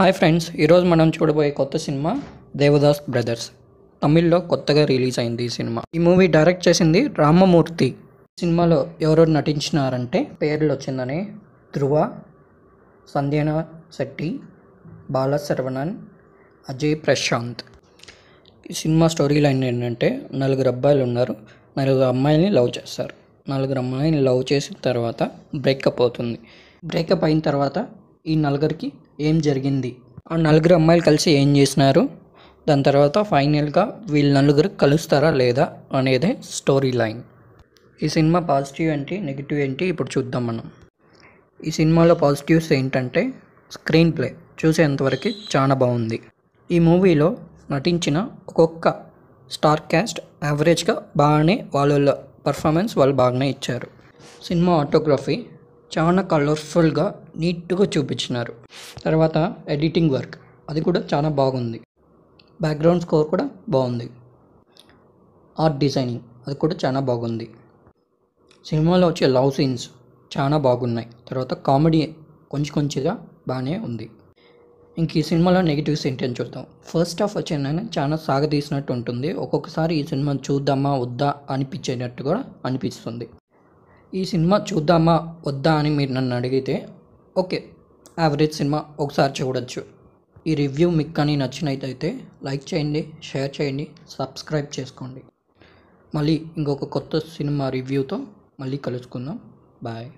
hi friends ఈరోజు మనం చూడబోయే కొత్త సినిమా దేవదాస్ బ్రదర్స్ తమిళ్లో కొత్తగా రిలీజ్ అయింది ఈ సినిమా ఈ మూవీ డైరెక్ట్ చేసింది రామమూర్తి సినిమాలో ఎవరెవరు నటించినారంటే పేర్లు వచ్చిందని ధ్రువ సంధ్యాన శెట్టి బాల శరవణన్ అజయ్ ప్రశాంత్ ఈ సినిమా స్టోరీ లైన్ ఏంటంటే నలుగురు అబ్బాయిలు ఉన్నారు నలుగురు అమ్మాయిని లవ్ చేస్తారు నలుగురు అమ్మాయిని లవ్ చేసిన తర్వాత బ్రేకప్ అవుతుంది బ్రేకప్ అయిన తర్వాత ఈ నలుగురికి ఏం జరిగింది ఆ నలుగురు అమ్మాయిలు కలిసి ఏం చేసినారు దాని తర్వాత ఫైనల్గా వీళ్ళు నలుగురు కలుస్తారా లేదా అనేది స్టోరీ లైన్ ఈ సినిమా పాజిటివ్ ఏంటి నెగిటివ్ ఏంటి ఇప్పుడు చూద్దాం మనం ఈ సినిమాలో పాజిటివ్స్ ఏంటంటే స్క్రీన్ ప్లే చూసేంతవరకు చాలా బాగుంది ఈ మూవీలో నటించిన ఒక్కొక్క స్టార్ క్యాస్ట్ యావరేజ్గా బాగానే వాళ్ళ పర్ఫార్మెన్స్ వాళ్ళు బాగానే ఇచ్చారు సినిమా ఆటోగ్రఫీ చాలా కలర్ఫుల్గా నీట్గా చూపించినారు తర్వాత ఎడిటింగ్ వర్క్ అది కూడా చాలా బాగుంది బ్యాక్గ్రౌండ్ స్కోర్ కూడా బాగుంది ఆర్ట్ డిజైనింగ్ అది కూడా చాలా బాగుంది సినిమాలో వచ్చే లవ్ సీన్స్ చాలా బాగున్నాయి తర్వాత కామెడీ కొంచెం కొంచెంగా బాగానే ఉంది ఇంక ఈ సినిమాలో నెగిటివ్స్ అని చూద్దాం ఫస్ట్ హాఫ్ వచ్చిందని చాలా సాగదీసినట్టు ఉంటుంది ఒక్కొక్కసారి ఈ సినిమా చూద్దామా వద్దా అనిపించేటట్టు కూడా అనిపిస్తుంది ఈ సినిమా చూద్దామా వద్దా అని మీరు నన్ను అడిగితే ఓకే యావరేజ్ సినిమా ఒకసారి చూడొచ్చు ఈ రివ్యూ మీకు కానీ నచ్చినట్టయితే లైక్ చేయండి షేర్ చేయండి సబ్స్క్రైబ్ చేసుకోండి మళ్ళీ ఇంకొక కొత్త సినిమా రివ్యూతో మళ్ళీ కలుసుకుందాం బాయ్